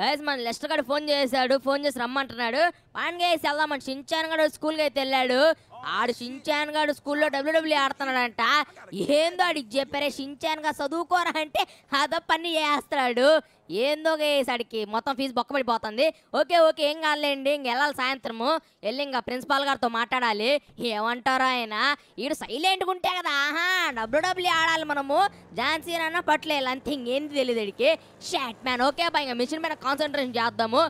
guys మన Lester గారు phone చేశాడు ఫోన్ చేసి రమ్మంటున్నాడు వానికి వేసి వెళ్దామని షించాన్ గడు స్కూల్కి అయితే వెళ్ళాడు ఆడు షించాన్ గడు స్కూల్లో డబ్ల్యూడబ్ల్యూ e ఆడుతున్నాడంట ఏందో ఆడికి చెప్పారే గా చదువుకోరా అంటే అదో పని చేస్తాడు ఏందో ఆడికి మొత్తం ఫీజు బొక్కబడిపోతుంది ఓకే ఓకే ఏం కాలేండి ఇంక వెళ్ళాలి సాయంత్రము వెళ్ళి ఇంకా ప్రిన్సిపాల్ గారితో మాట్లాడాలి ఏమంటారు ఆయన ఈడు సైలెంట్గా ఉంటే కదా ఆహా డబ్ల్యూడబ్ల్యూ e ఆడాలి మనము ఝాన్సీ అన్న పట్లేదు అంతే ఇంకేంది తెలియదు ఆడికి షాట్ మ్యాన్ ఓకే బా ఇంకా మిషన్ మీద కాన్సన్ట్రేషన్ చేద్దాము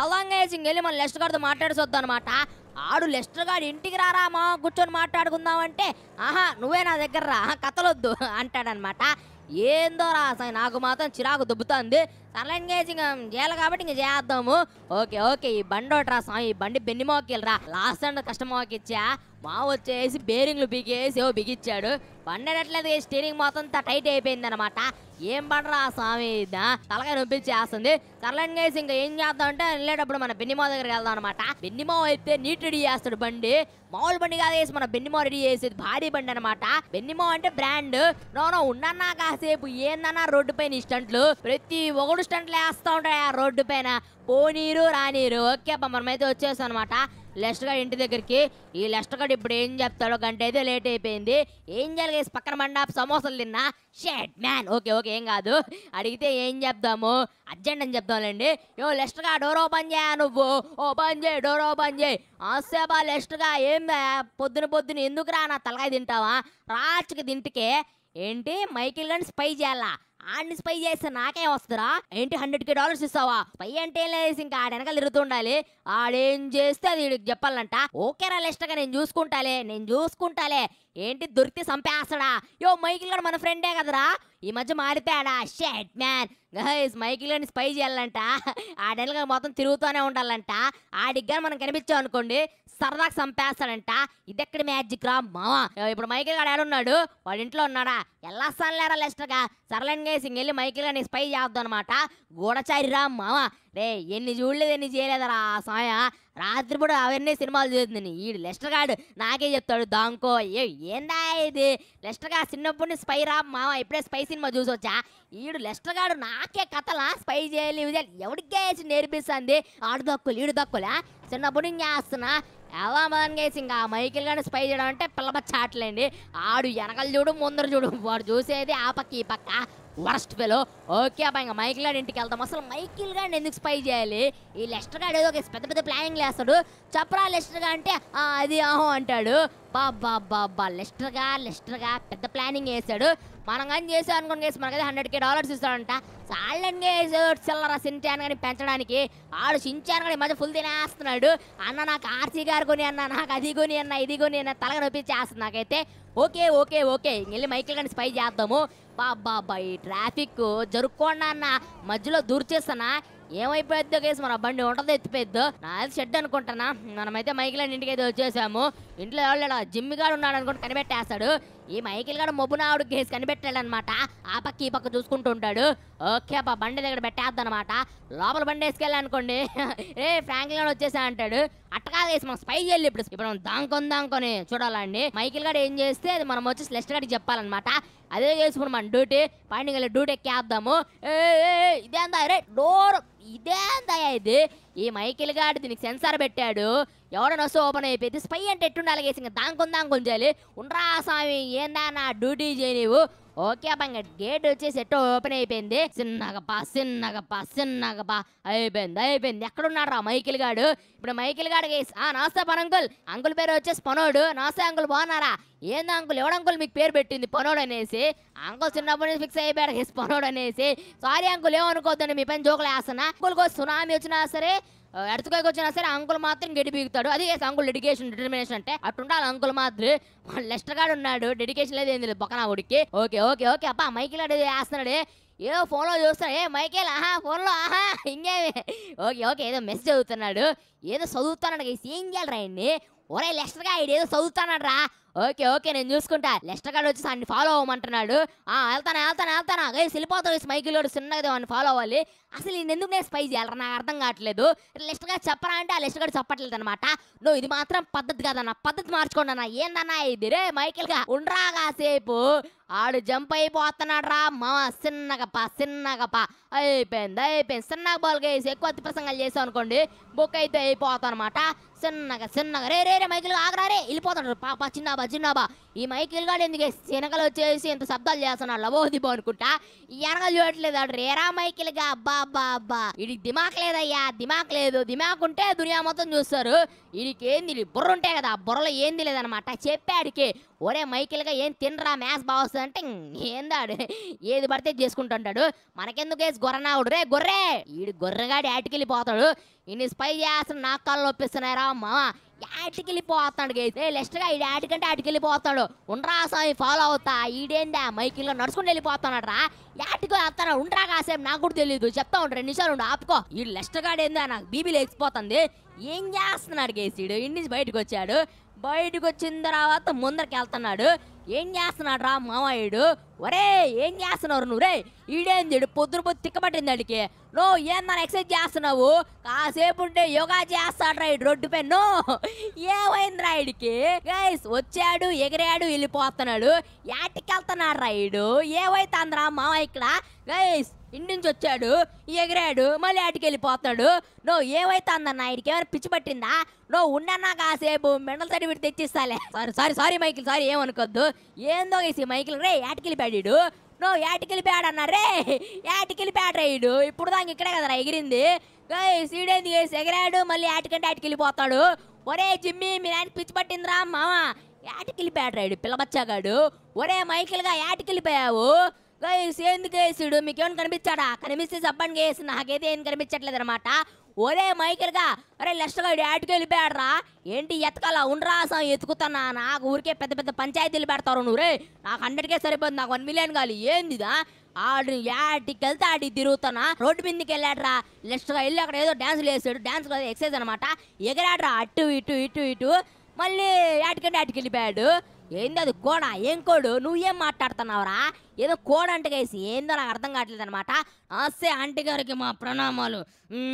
ఎలాగా వేసి వెళ్ళి మన లెస్టర్ గారితో మాట్లాడిసొద్దు అనమాట ఆడు లెస్టర్ గారు ఇంటికి రారా మా కూర్చొని మాట్లాడుకుందాం అంటే ఆహా నువ్వే నా దగ్గర రా కథలొద్దు అంటాడనమాట ఏందో రా నాకు మాత్రం చిరాకు దుబ్బుతుంది కర్ర ఎంగేజింగ్ చేయాలి కాబట్టి ఇంక చేద్దాము ఓకే ఓకే ఈ బండి ఒకటి స్వామి ఈ బండి బెన్ని రా లాస్ట్ అండ్ కష్టం మోకిచ్చా మా వచ్చేసి బేరింగ్లు బిగేసి ఓ బిగిచ్చాడు బండి అనట్లేదు స్టీరింగ్ మొత్తం టైట్ అయిపోయింది అనమాట ఏం బండరా స్వామి తలకాయ నొప్పించేస్తుంది కర్లని గేసి ఇంకా ఏం చేద్దాం అంటే వెళ్ళేటప్పుడు మన బెన్నిమో దగ్గరికి వెళ్దాం అనమాట బెన్నిమో అయితే నీట్ రెడీ చేస్తాడు బండి మామూలు బండి కాదు వేసి మన బెన్నిమో రెడీ చేసేది భారీ బండి అనమాట బెన్నిమో అంటే బ్రాండ్ నో నో కాసేపు ఏందన్నా రోడ్డు పైన ఇష్టంట్లు ప్రతి ఒక్కడు అసిస్టెంట్ వేస్తూ ఉంటాయి ఆ రోడ్డు పైన పోనీరు రానీరు ఓకే అప్ప మనమైతే వచ్చేస్తాం అనమాట గడ్ ఇంటి దగ్గరికి ఈ లెస్ట్ గడ్ ఇప్పుడు ఏం చెప్తాడో గంట అయితే లేట్ అయిపోయింది ఏం చేయాలి పక్కన మండా సమోసాలు తిన్నా షెడ్ మ్యాన్ ఓకే ఓకే ఏం కాదు అడిగితే ఏం చెప్దాము అర్జెంట్ అని చెప్దాంలేండి యో గా డోర్ ఓపెన్ చేయా నువ్వు ఓపెన్ చేయి డోర్ ఓపెన్ చేయి ఆసేపా గా ఏం పొద్దున పొద్దున ఎందుకు రానా నా తలకాయ తింటావా రాచుకి తింటికే ఏంటి మైకిల్ గాని స్పై చేయాలా ఆడిని స్పై చేస్తే నాకేం వస్తుందా ఏంటి హండ్రెడ్ కి డాలర్స్ ఇస్తావా స్పై అంటే ఏం లేదు ఇంకా ఆడ వెనకాల తిరుగుతూ ఉండాలి ఆడేం చేస్తే అది వీడికి చెప్పాలంట రా లిస్ట్గా నేను చూసుకుంటాలే నేను చూసుకుంటాలే ఏంటి దొరికి చంపేస్తాడా యో మైకిల్ గడ్ మన ఫ్రెండే కదరా ఈ మధ్య మారిపోయాడా షెట్ మ్యాన్ గైస్ మైకిల్ గడ్ని స్పై చేయాలంట ఆడెనక మొత్తం తిరుగుతూనే ఉండాలంట ఆడికి మనం కనిపించాం అనుకోండి సరదాగా చంపేస్తాడంట ఇదెక్కడ మ్యాజిక్ రా మామ ఇప్పుడు మైకిల్ గారు ఏడున్నాడు వాడి ఇంట్లో ఉన్నాడా ఎలా సన్లేరా లెస్టర్గా సరళంగా వెళ్ళి మైకిల్ గారిని స్పై చేద్దాం అనమాట గూడచారి రా మామ రే ఎన్ని చూడలేదు ఎన్ని చేయలేదరా సాయ రాత్రిపూట అవన్నీ సినిమాలు చూస్తుంది ఈడు లెస్టర్ కాడు నాకే చెప్తాడు దాంకో ఏ ఏందా ఇది లెస్టర్ గా చిన్నప్పుడు స్పై రా మామ ఇప్పుడే స్పై సినిమా చూసొచ్చా ఈడు లెస్టర్ గాడు నాకే కథలా స్పై చేయాలి విజయాలు ఎవరికే నేర్పిస్తుంది ఆడు దక్కులు ఈడు దక్కులా చిన్నప్పుడు చేస్తున్నా అవమానం చేసి ఇంకా మైకిల్ గారిని స్పై చేయడం అంటే పిల్లబచ్చాట్లేండి ఆడు వెనకలు చూడు ముందర చూడు వాడు చూసేది ఆ పక్క ఈ పక్క వరస్ట్ ఫెలో ఓకే అబ్బాయి ఇంకా మైకిల్ గారి ఇంటికి వెళ్దాం అసలు మైకిల్ గారిని ఎందుకు స్పై చేయాలి ఈ లెస్టర్ గాడు ఏదో పెద్ద పెద్ద ప్లానింగ్ వేస్తాడు చెప్పరా గా అంటే అది ఆహో అంటాడు బాబా బాబా లెస్టర్ గా పెద్ద ప్లానింగ్ వేసాడు మనం కానీ చేసాం చేసి కేసు మనకైతే హండ్రెడ్ కే డాలర్స్ ఇస్తాడంట వేసాడు చిల్లరా సించాను కానీ పెంచడానికి ఆడు సించాను కానీ మధ్య ఫుల్ తినేస్తున్నాడు అన్న నాకు ఆర్సీ గారు కొని అన్న నాకు అది కొని అన్న ఇది కొని అన్న తలగా నొప్పి చేస్తుంది నాకైతే ఓకే ఓకే ఓకే వెళ్ళి మైకిల్ కానీ స్పై చేద్దాము ఈ ట్రాఫిక్ జరుక్కోండి అన్న మధ్యలో దూరు చేస్తానా ఏమైపోయిద్దో కేసు మన బండి ఉంటదో ఎత్తిపోయిద్దో నాది షెడ్ అనుకుంటానా మనమైతే మైకిలని ఇంటికి అయితే వచ్చేసాము ఇంట్లో ఎవరు జిమ్ గారు ఉన్నాడు అనుకుంటే కనిపెట్టేస్తాడు ఈ మైకిల్ గడ మొబ్బున ఆవిడ కేసు కనిపెట్టాడనమాట ఆ పక్క ఈ పక్క చూసుకుంటూ ఉంటాడు ఓకే అబ్బా బండి దగ్గర పెట్టేద్దనమాట లోపల బండి ఏ ఫ్రాంక్ గడ వచ్చేసా అంటాడు అట్టకాలు వేసి మనం స్పై చేయాలి ఇప్పుడు ఇప్పుడు మనం దాంకొని దాంకొని చూడాలండి మైకిల్ గడ ఏం చేస్తే అది మనం వచ్చి స్లెస్ట్ గడికి చెప్పాలన్నమాట అదే చేసుకుని మన డ్యూటీ పండుగల డ్యూటీ ఎక్కేద్దాము ఇదేందా రే డోర్ ఇదేందా ఇది ఈ మైకిల్ గాడు దీనికి సెన్సార్ పెట్టాడు ఎవడైనా వస్తే ఓపెన్ అయిపోయింది స్పై అంటే ఎట్టుండాలి కేసు ఇంకా దాంకొని దాంకొని చేయాలి ఉండరా స్వామి ఏందా నా డ్యూటీ చేయనివు ఓకే అబ్బా ఇంకా గేట్ వచ్చేసి ఎట్టో ఓపెన్ అయిపోయింది చిన్నగపా చిన్నగపా చిన్నగబ్బా అయిపోయింది అయిపోయింది ఎక్కడున్నాడు రా మైకిల్ గాడు ఇప్పుడు మైకిల్ గాడు గేసి ఆ నాస్తే పని అంకుల్ అంకుల్ పేరు వచ్చేసి పనోడు నాస్తే అంకుల్ బాగున్నారా ఏంది అంకుల్ అంకుల్ మీకు పేరు పెట్టింది పనోడు అనేసి అంకుల్ చిన్నప్పటి నుంచి ఫిక్స్ అయిపోయాడు గేసి పనోడు అనేసి సారీ అంకుల్ ఏమనుకోద్దండి మీ పైన జోకులు వేస్తున్నా అంకుల్కి సునామీ వచ్చినా సరే ఎడతకాయకి వచ్చినా సరే అంకుల్ మాత్రం గడి పీకుతాడు అది అంకుల్ డెడికేషన్ డిటర్మినేషన్ అంటే అట్టుండాలి అంకుల్ మాత్రం లెస్టర్ గాడు ఉన్నాడు డెడికేషన్ లేదు ఏం తెలియదు పక్కన గుడికి ఓకే ఓకే ఓకే అప్ప మైకిల్ అడిగి వేస్తున్నాడే ఏదో ఫోన్లో చూస్తాడు ఏ మైకేల్ ఆహా ఫోన్లో ఆహా ఇంకేమి ఓకే ఓకే ఏదో మెసేజ్ చదువుతున్నాడు ఏదో చదువుతున్నాడు ఏం చేయాలి ఆయన్ని ఒరే లెస్టర్గా ఆయన ఏదో చదువుతున్నాడు రా ఓకే ఓకే నేను చూసుకుంటా లెస్టర్ గారు వచ్చి అన్ని ఫాలో అవ్వమంటున్నాడు వెళ్తాను వెళ్తాను వెళ్తాను అదే వెళ్ళిపోతావు మైకిల్ వాడు చిన్నగా వాడిని ఫాలో అవ్వాలి అసలు నేను ఎందుకు నేను స్పై చేయాలరా నాకు అర్థం కావట్లేదు లిస్ట్ గా చెప్పరా అంటే ఆ లిస్ట్ కూడా చెప్పట్లేదు అనమాట నువ్వు ఇది మాత్రం పద్ధతి కాదన్న పద్ధతి మార్చుకోండి అన్న ఏందన్నా ఇది రే మైకిల్గా ఉండరా కాసేపు ఆడు జంప్ అయిపోతున్నాడు రా మా చిన్నగా పా పా అయిపోయింది అయిపోయింది చిన్నగా బాల్ వేసి ఎక్కువ అతి ప్రసంగాలు చేసావు అనుకోండి బుక్ అయితే అయిపోతాం అనమాట సిన్నగా సిన్నగా రే రే రే మైకిల్గా ఆగరా రే వెళ్ళిపోతాడు పాప చిన్నాబా చిన్నాబా ఈ మైకిల్ గాడు ఎందుకు శనగలు వచ్చేసి ఇంత శబ్దాలు చేస్తున్నాడు లవోదిబో అనుకుంటా ఎనగలు చూడట్లేదు ఆడు రేరా మైకిల్గా అబ్బా అబ్బా అబ్బా ఇది దిమాక్ లేదయ్యా దిమాక్ లేదు దిమాక్ ఉంటే దునియా మొత్తం చూస్తారు ఇడికేంది ఏంది బుర్ర ఉంటే కదా ఆ బుర్రలో ఏంది లేదనమాట చెప్పాడికి ఒరే మైకిల్గా ఏం తినరా మ్యాథ్స్ బాగా వస్తుందంటే ఏందాడు ఏది పడితే చేసుకుంటుంటాడు మనకెందుకు వేసి గొర్రనావుడు రే గొర్రే వీడి గొర్రెగాడి యాటికెళ్ళిపోతాడు ఇన్ని స్పై చేస్తున్న నాకాలు నొప్పిస్తున్నాయరా మామ ఆటికెళ్ళిపోతాడు గైతే గా ఈ కంటే ఆటికెళ్ళిపోతాడు ఉండ్రా సామి ఫాలో అవుతా ఈడేందా మైకిల్లో నడుచుకుని వెళ్ళిపోతాడు రా యాటికి వస్తాడు ఉండ్రా కాసేపు నాకు కూడా తెలియదు చెప్తా ఉండ రెండు నిమిషాలు ఉండు ఆపుకో ఈ ఏందా నాకు బీబీ లేచిపోతుంది ఏం చేస్తున్నాడు గేసీడు ఇంటి నుంచి బయటకు వచ్చాడు బయటకు వచ్చిన తర్వాత ముందరికి వెళ్తున్నాడు ఏం చేస్తున్నాడు రా మామయ్యుడు ఒరే ఏం చేస్తున్నారు నువ్వు రే ఈడేంది పొద్దున పొద్దు తిక్కబట్టింది అడికి నో ఏందని ఎక్సైజ్ చేస్తున్నావు కాసేపు ఉంటే యోగా చేస్తాడు రా రోడ్డు పెన్ను ఏమైంది రా ఇడికి గైస్ వచ్చాడు ఎగిరాడు వెళ్ళిపోతున్నాడు యాటికి వెళ్తున్నాడు రా ఏమైతుంది రా మామ ఇక్కడ గైస్ ఇంటి నుంచి వచ్చాడు ఎగిరాడు మళ్ళీ ఆటికెళ్ళిపోతాడు నువ్వు ఏమైతే అందన్న ఆయనకి ఏమైనా పిచ్చి పట్టిందా నువ్వు ఉన్నా కాసేపు తడి సర్టిఫికేట్ తెచ్చిస్తాలే sorry sorry sorry Michael sorry ఏమనుకోద్దు ఏందో వేసి మైకిల్ రే ఆటికెళ్ళిపోయాడు నువ్వు ఏటికెళ్ళిపోయాడు అన్నా రే ఏటికెళ్ళిపోయాడు రైడు ఇప్పుడు దానికి ఇక్కడే రా ఎగిరింది సీడేది వేసి ఎగిరాడు మళ్ళీ ఏటికంటే ఆటికెళ్ళిపోతాడు ఒరే జిమ్మి మీ నాయన పిచ్చి పట్టిందిరా మామ ఏటికెళ్ళిపోయాడు రైడు పిల్లబచ్చాగాడు ఒరే మైకిల్గా ఏటికెళ్ళిపోయావు గైస్ ఎందుకు వేసుడు మీకేమైనా కనిపించాడా కనిపిస్తే చెప్పండి వేసి నాకైతే ఏం కనిపించట్లేదు అనమాట ఒరే మైకిల్గా అరే లెస్ట్గా యాడ్కి వెళ్ళిపోయాడరా ఏంటి ఎతకాల ఉండ్రాసం అసం నాకు ఊరికే పెద్ద పెద్ద పంచాయతీలు పెడతారు నువ్వు నాకు హండ్రెడ్కే సరిపోతుంది నాకు వన్ మిలియన్ కాదు ఏందిదా ఆడు యాటికి వెళ్తే ఆడి తిరుగుతున్నా రోడ్డు మీదకి వెళ్ళాడరా లెస్ట్గా వెళ్ళి అక్కడ ఏదో డాన్స్లు వేసాడు డ్యాన్స్ ఎక్సైజ్ అనమాట ఎగరాడరా అటు ఇటు ఇటు ఇటు మళ్ళీ యాటికంటే అటుకి వెళ్ళిపోయాడు ఏంది అది కోడా ఏం కోడు నువ్వేం మాట్లాడుతున్నావురా ఏదో కోడ అంటకేసి ఏందో నాకు అర్థం కావట్లేదు అనమాట ఆస్తే ఆంటీ గారికి మా ప్రణామాలు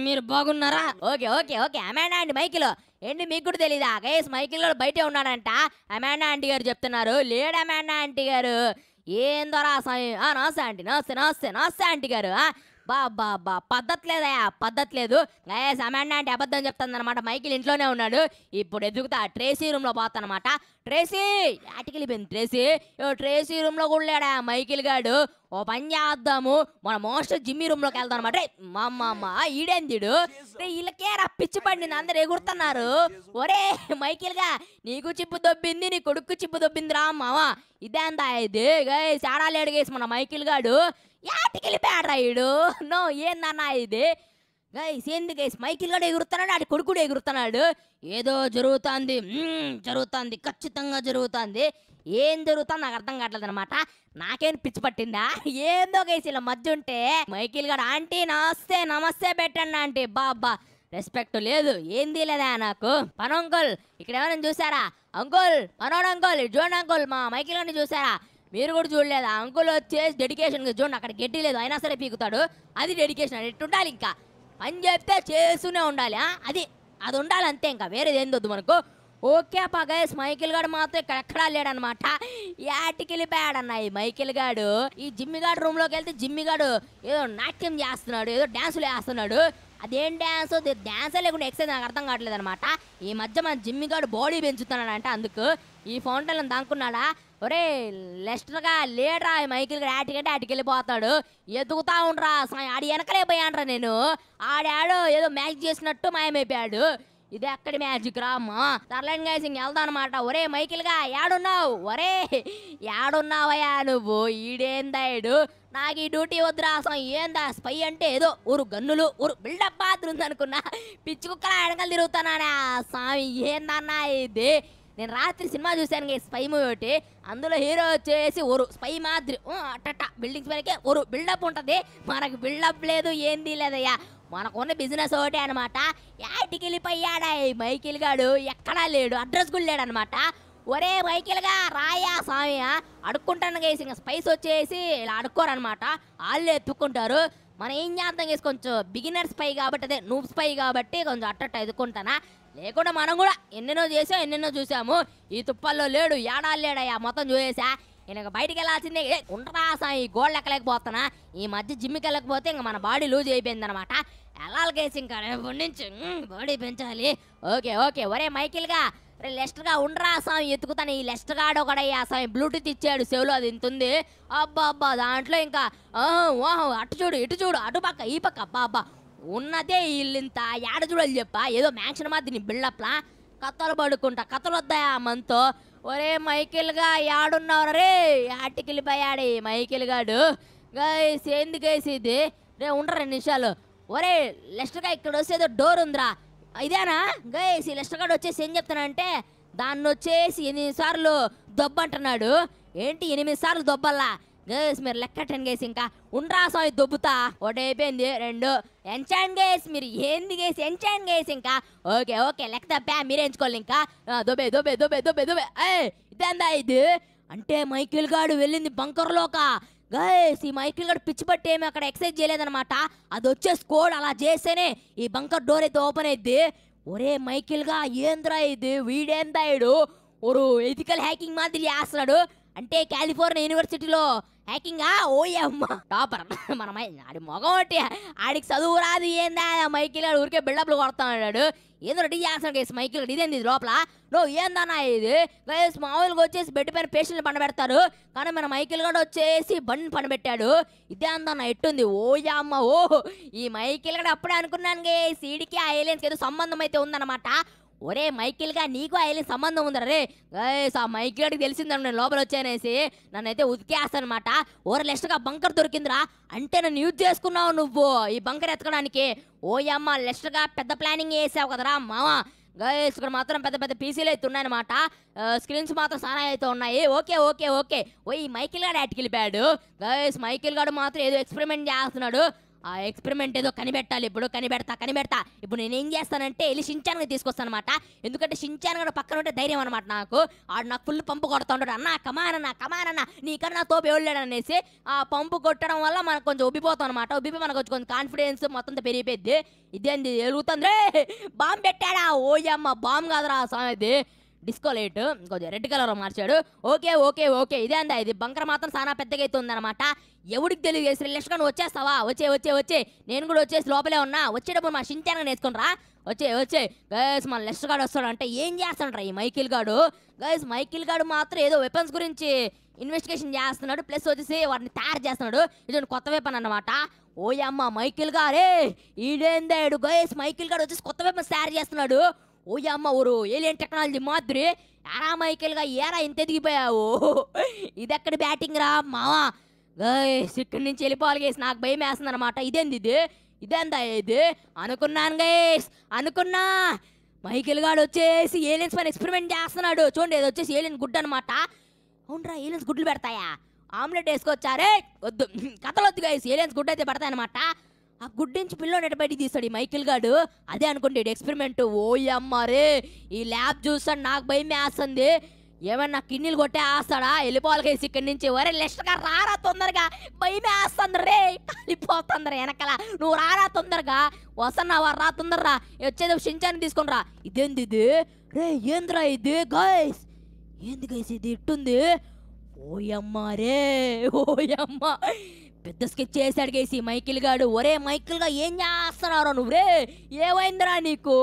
మీరు బాగున్నారా ఓకే ఓకే ఓకే అమేనా అండి మైకిలో ఏంటి మీకు కూడా తెలీదా గైస్ మైకిల్ కూడా బయటే ఉన్నాడంట అమాండా ఆంటీ గారు చెప్తున్నారు లేడు అమాండా ఆంటీ గారు ఏందో రా సాయి నమస్తే ఆంటీ నమస్తే నమస్తే నమస్తే ఆంటీ గారు బా బా బా పద్ధతి లేదయా పద్ధతి లేదు గైస్ అమాండా అంటే అబద్ధం చెప్తాను అనమాట మైకిల్ ఇంట్లోనే ఉన్నాడు ఇప్పుడు ఎదుగుతా ట్రేసీ లో పోతానమాట ట్రేసీ యాటికెళ్ళిపోయింది ట్రేసీ ట్రేసీ లో కూడా లేడా మైకిల్ గాడు ఓ పని చేద్దాము మన మోస్ట్ జిమ్మి లోకి వెళ్దాం అనమాట మా అమ్మ ఈడేందిడు రే రా పిచ్చి పండి అందరు ఎగురుతున్నారు ఒరే మైకిల్ గా నీకు చిప్పు దొబ్బింది నీ కొడుకు చిప్పు దొబ్బింది రా మామ ఇదేందా ఇది సేడా లేడు గైస్ మన మైకిల్ గాడు పేడరా ఈడు నో ఏందన్నా ఇది గైస్ ఏంది గైస్ మైకిల్ కూడా ఎగురుతున్నాడు ఆడి కొడుకుడు ఎగురుతున్నాడు ఏదో జరుగుతుంది జరుగుతుంది ఖచ్చితంగా జరుగుతుంది ఏం జరుగుతుంది నాకు అర్థం కావట్లేదు అనమాట నాకేం పిచ్చి పట్టిందా ఏందో గైస్ ఇలా మధ్య ఉంటే మైకిల్ గడ ఆంటీ నమస్తే నమస్తే పెట్టండి ఆంటీ బాబా రెస్పెక్ట్ లేదు ఏంది లేదా నాకు పనంకుల్ అంకుల్ ఇక్కడ ఎవరైనా చూసారా అంకుల్ మనోడు అంకుల్ జోన్ అంకుల్ మా మైకిల్ గారిని చూసారా మీరు కూడా చూడలేదు ఆ అంకుల్ వచ్చేసి డెడికేషన్ చూడండి అక్కడ గడ్డి లేదు అయినా సరే పీకుతాడు అది డెడికేషన్ ఎట్టు ఉండాలి ఇంకా పని చెప్తే చేస్తూనే ఉండాలి అది అది ఉండాలి అంతే ఇంకా వేరేది ఏం వద్దు మనకు ఓకే అప్ప మైకిల్ గాడు మాత్రం ఇక్కడ ఎక్కడా లేడనమాట యాటికిలి అన్న ఈ మైకిల్ గాడు ఈ జిమ్మిగాడు లోకి వెళ్తే జిమ్మిగాడు ఏదో నాట్యం చేస్తున్నాడు ఏదో డ్యాన్సులు వేస్తున్నాడు అదేం డ్యాన్స్ డ్యాన్సే లేకుండా ఎక్సైజ్ నాకు అర్థం కావట్లేదు అనమాట ఈ మధ్య మన జిమ్మిగాడు బాడీ పెంచుతున్నాడంట అందుకు ఈ ఫౌంటైన్ దాంకున్నాడా ఒరే లెస్టర్గా లేడ్రా మైకిల్ గడ ఆటికంటే ఆటికెళ్ళిపోతాడు ఎదుగుతా ఉండరా ఆడి వెనకలేపోయానరా నేను ఆడాడు ఏదో మ్యాచ్ చేసినట్టు మాయమైపోయాడు ఇది ఎక్కడి మ్యాజిక్ రా అమ్మా సర్లేండి గైస్ ఇంక వెళ్దాం అనమాట ఒరే మైకిల్గా ఏడున్నావు ఒరే ఏడున్నావయ్యా నువ్వు ఈడేందాయుడు నాకు ఈ డ్యూటీ వద్దురాసం ఏందా స్పై అంటే ఏదో ఊరు గన్నులు ఊరు బిల్డప్ బాత్రూమ్స్ అనుకున్నా పిచ్చి కుక్కల ఎడకలు తిరుగుతానా స్వామి ఏందన్నా ఇది నేను రాత్రి సినిమా చూశాను గై స్పై మూవీ ఒకటి అందులో హీరో వచ్చేసి ఒరు స్పై మాదిరి అట్టట బిల్డింగ్స్ పైనకే ఒరు బిల్డప్ ఉంటుంది మనకు బిల్డప్ లేదు ఏంది లేదయ్యా మనకున్న బిజినెస్ ఒకటే అనమాట యాటికి వెళ్ళిపోయాడా ఈ మైకిల్ గాడు ఎక్కడా లేడు అడ్రస్ కూడా లేడనమాట ఒరే మైకిల్గా రాయా స్వామియా అడుక్కుంటాను గైస్ ఇంకా స్పైస్ వచ్చేసి ఇలా అడుక్కోరనమాట వాళ్ళు ఎత్తుక్కుంటారు మనం ఏం చేద్దాం చేసి కొంచెం బిగినర్ స్పై కాబట్టి అదే నూప్స్ స్పై కాబట్టి కొంచెం అట్టట్టు ఎదుకుంటానా లేకుండా మనం కూడా ఎన్నెన్నో చేసాం ఎన్నెన్నో చూసాము ఈ తుప్పల్లో లేడు ఏడాలు లేడయ్యా మొత్తం చూసేసా ఇంక బయటికి వెళ్ళాల్సిందే ఉండరా ఈ గోళ్ళు ఎక్కలేకపోతున్నా ఈ మధ్య జిమ్కి వెళ్ళకపోతే ఇంకా మన బాడీ లూజ్ అయిపోయింది అనమాట వెళ్ళాలి కేసు ఇంకా రేపు నుంచి బాడీ పెంచాలి ఓకే ఓకే ఒరే మైకిల్గా లెస్టర్గా ఉండరా స్వామి ఎత్తుకుతాను ఈ లెస్టర్ గాడు ఒకడయ్యా స్వామి బ్లూటూత్ ఇచ్చాడు చెవిలో అది ఇంతుంది అబ్బా అబ్బా దాంట్లో ఇంకా ఓహో అటు చూడు ఇటు చూడు అటు పక్క ఈ పక్క అబ్బా అబ్బా ఉన్నదే ఇల్లింత ఏడ చూడాలి చెప్పా ఏదో మ్యాక్షన్ మాది నీ బిల్డప్లా కథలు పడుకుంటా కథలు వద్దాయా మనతో ఒరే మైకిల్గా యాడున్నావు రే వెళ్ళిపోయాడే మైకిల్ గాడు గైస్ ఏంది గైస్ ఇది రే ఉండరు రెండు నిమిషాలు ఒరే లెస్టర్గా ఇక్కడ వచ్చేదో డోర్ ఉందిరా ఇదేనా గైస్ ఈ లెస్టర్ గాడు వచ్చేసి ఏం చెప్తానంటే దాన్ని వచ్చేసి ఎనిమిది సార్లు దొబ్బంటున్నాడు ఏంటి ఎనిమిది సార్లు దొబ్బల్లా గేస్ మీరు టెన్ గేసి ఇంకా ఉండ్రా సాయి దొబ్బుతా ఒకటి అయిపోయింది రెండు ఎంచాండ్ గేస్ మీరు ఏంది గేసి ఎంచాండ్ గేసి ఇంకా ఓకే ఓకే లెక్క తప్పా మీరు ఎంచుకోవాలి ఇంకా దొబే దొబే దొబే దుబే దుబే ఏ ఇదేందా ఇది అంటే మైకిల్ గాడు వెళ్ళింది లోక గైస్ ఈ మైకిల్ గడు పిచ్చి పట్టి ఏమి అక్కడ ఎక్సైజ్ చేయలేదనమాట అది వచ్చే స్కోడ్ అలా చేస్తేనే ఈ బంకర్ డోర్ అయితే ఓపెన్ అయింది ఒరే మైకిల్గా ఏంద్రా ఇది వీడేందాయుడు ఒరు ఎథికల్ హ్యాకింగ్ మాదిరి చేస్తున్నాడు అంటే కాలిఫోర్నియా యూనివర్సిటీలో హ్యాకింగ్ ఓయమ్మ టాపర్ మన ఆడి మొగం ఒకటి ఆడికి చదువు రాదు ఏందా మైకిల్ గారు ఊరికే బిల్డప్లు కొడతాడు ఏందో డీ చేస్తాడు కేసు మైకిల్ ఇదేంది ఇది లోపల నువ్వు ఏందన్నా ఇది గైస్ మామూలుగా వచ్చేసి బెడ్ పైన పండు పెడతారు కానీ మన మైకిల్ కూడా వచ్చేసి బండి పనిపెట్టాడు ఇదే అందన్న ఎట్టుంది ఓయమ్మ అమ్మ ఓ ఈ మైకిల్ కూడా అప్పుడే అనుకున్నాను గేస్ ఈడికి ఆ ఏలియన్స్కి ఏదో సంబంధం అయితే ఉందన్నమాట ఒరే మైకిల్గా నీకు ఆయన సంబంధం ఉందా రే ఆ అడిగి తెలిసిందని నేను లోపల వచ్చానేసి అయితే ఉతికేస్తానమాట ఓర లెస్ట్గా బంకర్ దొరికిందిరా అంటే నన్ను యూజ్ చేసుకున్నావు నువ్వు ఈ బంకర్ ఎతకడానికి ఓయమ్మ లెస్ట్గా పెద్ద ప్లానింగ్ వేసావు కదరా మామ గైస్ ఇక్కడ మాత్రం పెద్ద పెద్ద పీసీలు అయితే ఉన్నాయన్నమాట స్క్రీన్స్ మాత్రం సానా అయితే ఉన్నాయి ఓకే ఓకే ఓకే ఓ ఈ మైకిల్ గాడు వెళ్ళిపోయాడు గైస్ మైకిల్ గారు మాత్రం ఏదో ఎక్స్పెరిమెంట్ చేస్తున్నాడు ఆ ఎక్స్పెరిమెంట్ ఏదో కనిపెట్టాలి ఇప్పుడు కనిపెడతా కనిపెడతా ఇప్పుడు నేను ఏం చేస్తానంటే వెళ్ళి షించాన్గా తీసుకొస్తాను అనమాట ఎందుకంటే షించాన్ కూడా పక్కన ఉంటే ధైర్యం అనమాట నాకు ఆడు నాకు ఫుల్ పంపు కొడతా ఉంటాడు అన్న కమానన్న కమానన్న నీకన్నా నా తోపు ఎవడలేడు అనేసి ఆ పంపు కొట్టడం వల్ల మనకు కొంచెం ఉబ్బిపోతాం అనమాట ఉబ్బిపోయి మనకు కొంచెం కాన్ఫిడెన్స్ మొత్తం పెరిగిపోయింది ఇదేంది ఎలుగుతుంది రే బాంబు పెట్టాడా ఓయమ్మ బాంబు కాదురా స్వామి డిస్కో లైట్ కొద్దిగా రెడ్ కలర్ మార్చాడు ఓకే ఓకే ఓకే ఇదే అందా ఇది బంకర్ మాత్రం చాలా పెద్దగా అవుతుంది అనమాట ఎవడికి తెలియదు చేసి లక్ష్మణ్ వచ్చేస్తావా వచ్చే వచ్చే వచ్చే నేను కూడా వచ్చేసి లోపలే ఉన్నా వచ్చేటప్పుడు మా షించానగా నేర్చుకుని వచ్చే వచ్చే గైస్ మన లెస్ట్ గాడు వస్తాడంటే ఏం చేస్తాడు ఈ మైకిల్ గాడు గైస్ మైకిల్ గాడు మాత్రం ఏదో వెపన్స్ గురించి ఇన్వెస్టిగేషన్ చేస్తున్నాడు ప్లస్ వచ్చేసి వాటిని తయారు చేస్తున్నాడు ఇది కొత్త వెపన్ అనమాట ఓయమ్మ మైకిల్ గారే ఈడేందాడు గైస్ మైకిల్ గాడు వచ్చేసి కొత్త వెపన్స్ తయారు చేస్తున్నాడు అమ్మ ఊరు ఏలియన్ టెక్నాలజీ మాదిరి యారా మైకేల్గా ఏరా ఇంత ఎదిగిపోయావు ఎక్కడ బ్యాటింగ్ రా మావా ఇక్కడ నుంచి వెళ్ళిపోవాలి గేస్ నాకు భయం వేస్తుంది అనమాట ఇదేంది ఇది ఇదేందా ఇది అనుకున్నాను గైస్ అనుకున్నా మైకేల్ గాడు వచ్చేసి ఏలియన్స్ పైన ఎక్స్పెరిమెంట్ చేస్తున్నాడు చూడండి ఇది వచ్చేసి ఏలియన్ గుడ్ అనమాట అవునరా ఏలియన్స్ గుడ్లు పెడతాయా ఆమ్లెట్ వేసుకొచ్చారే వద్దు కథలొద్దు గైస్ ఏలియన్స్ గుడ్ అయితే పెడతాయనమాట ఆ గుడ్డి నుంచి పిల్లోని బయటికి తీస్తాడు ఈ మైకిల్ గాడు అదే అనుకుంటాడు ఎక్స్పెరిమెంట్ అమ్మారే ఈ ల్యాబ్ చూస్తాను నాకు భయం వేస్తుంది ఏమన్నా కిన్నీలు కొట్టే ఆస్తాడా వెళ్ళిపోవాలికేసి ఇక్కడి నుంచి వరే లెస్ట్గా రారా తొందరగా భయం వేస్తుంది రే కాలిపోతుంది రే వెనకల నువ్వు రారా తొందరగా వారు రా తొందరరా వచ్చేది షించాన్ని తీసుకుని ఇదేంది ఇది రే ఏందిరా ఇది గైస్ ఏంది గైస్ ఇది ఇట్టుంది ఓయమ్మ రే ఓయమ్మ పెద్ద స్కెచ్ చేశాడు కేసి మైకిల్ గాడు ఒరే మైకిల్ గా ఏం చేస్తున్నారో నువ్వు రే ఏమైందిరా నీకు